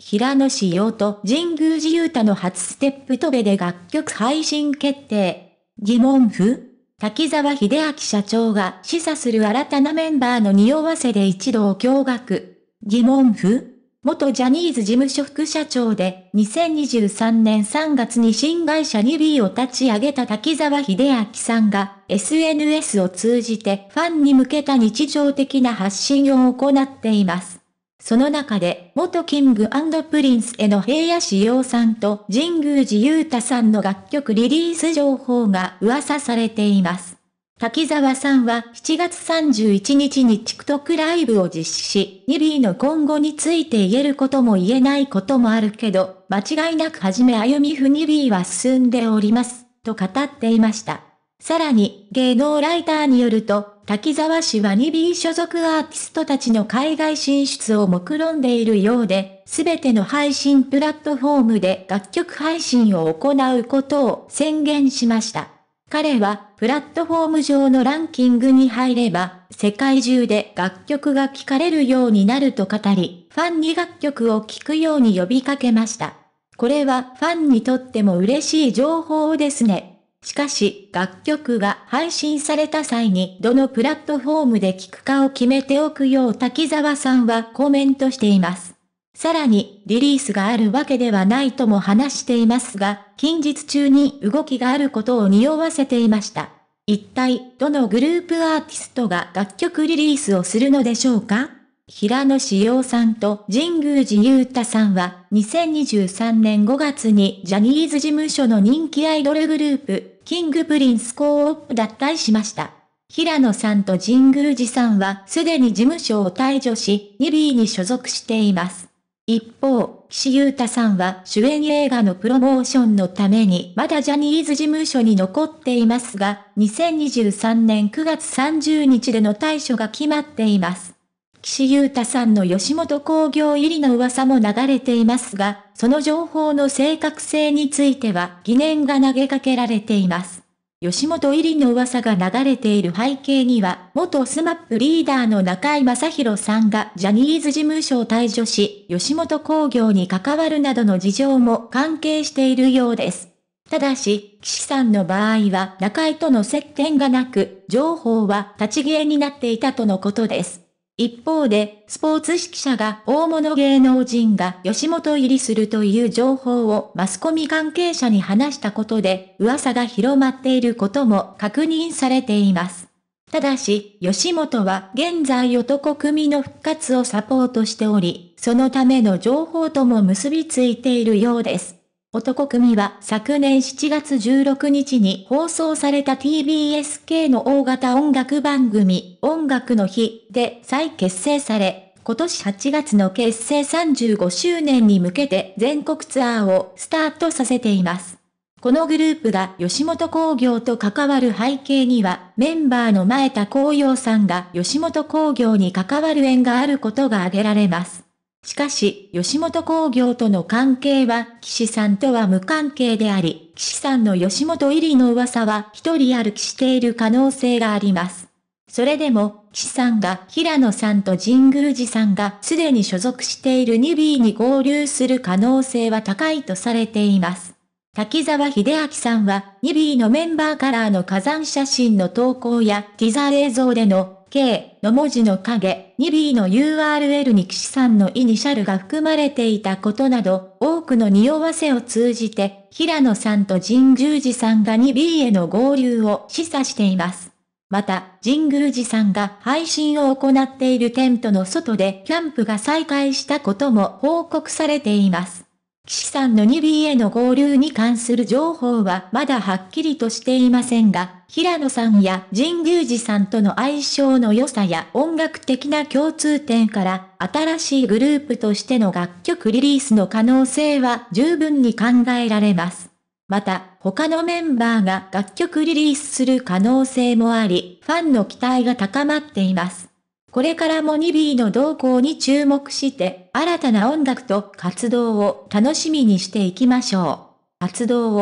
平野紫耀と神宮寺勇太の初ステップとべで楽曲配信決定。疑問符滝沢秀明社長が示唆する新たなメンバーの匂わせで一同驚愕。疑問符元ジャニーズ事務所副社長で、2023年3月に新会社 2B を立ち上げた滝沢秀明さんが、SNS を通じてファンに向けた日常的な発信を行っています。その中で、元キングプリンスへの平野志陽さんと神宮寺勇太さんの楽曲リリース情報が噂されています。滝沢さんは7月31日に TikTok ライブを実施し、ニビーの今後について言えることも言えないこともあるけど、間違いなくはじめ歩みふニビーは進んでおります、と語っていました。さらに、芸能ライターによると、滝沢氏は 2B 所属アーティストたちの海外進出を目論んでいるようで、すべての配信プラットフォームで楽曲配信を行うことを宣言しました。彼は、プラットフォーム上のランキングに入れば、世界中で楽曲が聴かれるようになると語り、ファンに楽曲を聴くように呼びかけました。これはファンにとっても嬉しい情報ですね。しかし、楽曲が配信された際にどのプラットフォームで聴くかを決めておくよう滝沢さんはコメントしています。さらに、リリースがあるわけではないとも話していますが、近日中に動きがあることを匂わせていました。一体、どのグループアーティストが楽曲リリースをするのでしょうか平野志陽さんと神宮寺勇太さんは2023年5月にジャニーズ事務所の人気アイドルグループキングプリンスコーを脱退しました。平野さんと神宮寺さんはすでに事務所を退所し、ニビーに所属しています。一方、岸優太さんは主演映画のプロモーションのためにまだジャニーズ事務所に残っていますが、2023年9月30日での退所が決まっています。岸優太さんの吉本興業入りの噂も流れていますが、その情報の正確性については疑念が投げかけられています。吉本入りの噂が流れている背景には、元スマップリーダーの中井正宏さんがジャニーズ事務所を退所し、吉本興業に関わるなどの事情も関係しているようです。ただし、岸さんの場合は中井との接点がなく、情報は立ち消えになっていたとのことです。一方で、スポーツ指揮者が大物芸能人が吉本入りするという情報をマスコミ関係者に話したことで、噂が広まっていることも確認されています。ただし、吉本は現在男組の復活をサポートしており、そのための情報とも結びついているようです。男組は昨年7月16日に放送された TBS k の大型音楽番組、音楽の日で再結成され、今年8月の結成35周年に向けて全国ツアーをスタートさせています。このグループが吉本興業と関わる背景には、メンバーの前田光陽さんが吉本興業に関わる縁があることが挙げられます。しかし、吉本工業との関係は、岸さんとは無関係であり、岸さんの吉本入りの噂は一人歩きしている可能性があります。それでも、岸さんが平野さんと神宮寺さんがすでに所属している 2B に合流する可能性は高いとされています。滝沢秀明さんは 2B のメンバーカラーの火山写真の投稿やティザー映像での K の文字の影、2B の URL に騎士さんのイニシャルが含まれていたことなど、多くの匂わせを通じて、平野さんと神宮寺さんが 2B への合流を示唆しています。また、神宮寺さんが配信を行っているテントの外でキャンプが再開したことも報告されています。さんの 2B への合流に関する情報はまだはっきりとしていませんが、平野さんや神宮寺さんとの相性の良さや音楽的な共通点から、新しいグループとしての楽曲リリースの可能性は十分に考えられます。また、他のメンバーが楽曲リリースする可能性もあり、ファンの期待が高まっています。これからもニビーの動向に注目して、新たな音楽と活動を楽しみにしていきましょう。活動を